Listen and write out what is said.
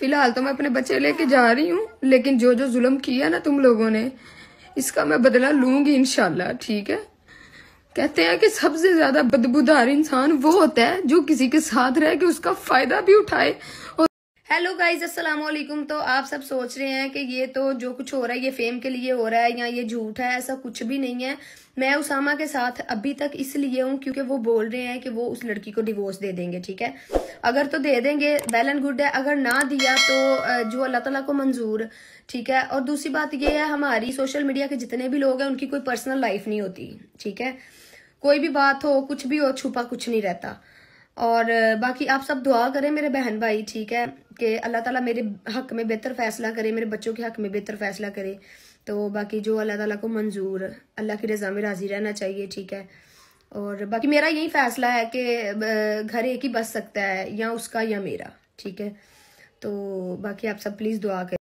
फिलहाल तो मैं अपने बच्चे लेके जा रही हूँ लेकिन जो जो जुल्म किया ना तुम लोगों ने इसका मैं बदला लूंगी इनशाला ठीक है कहते हैं कि सबसे ज्यादा बदबूदार इंसान वो होता है जो किसी के साथ रह के उसका फायदा भी उठाए और हेलो गाइज अस्सलाम वालेकुम तो आप सब सोच रहे हैं कि ये तो जो कुछ हो रहा है ये फेम के लिए हो रहा है या ये झूठ है ऐसा कुछ भी नहीं है मैं उसामा के साथ अभी तक इसलिए हूँ क्योंकि वो बोल रहे हैं कि वो उस लड़की को डिवोर्स दे देंगे ठीक है अगर तो दे देंगे वेल एंड गुड है अगर ना दिया तो जो अल्लाह तला को मंजूर ठीक है और दूसरी बात ये है हमारी सोशल मीडिया के जितने भी लोग हैं उनकी कोई पर्सनल लाइफ नहीं होती ठीक है कोई भी बात हो कुछ भी हो छुपा कुछ नहीं रहता और बाकी आप सब दुआ करें मेरे बहन भाई ठीक है कि अल्लाह ताला मेरे हक में बेहतर फैसला करे मेरे बच्चों के हक में बेहतर फैसला करे तो बाकी जो अल्लाह ताला को मंजूर अल्लाह की रज़ा में राज़ी रहना चाहिए ठीक है और बाकी मेरा यही फैसला है कि घर एक ही बस सकता है या उसका या मेरा ठीक है तो बाकी आप सब प्लीज़ दुआ करें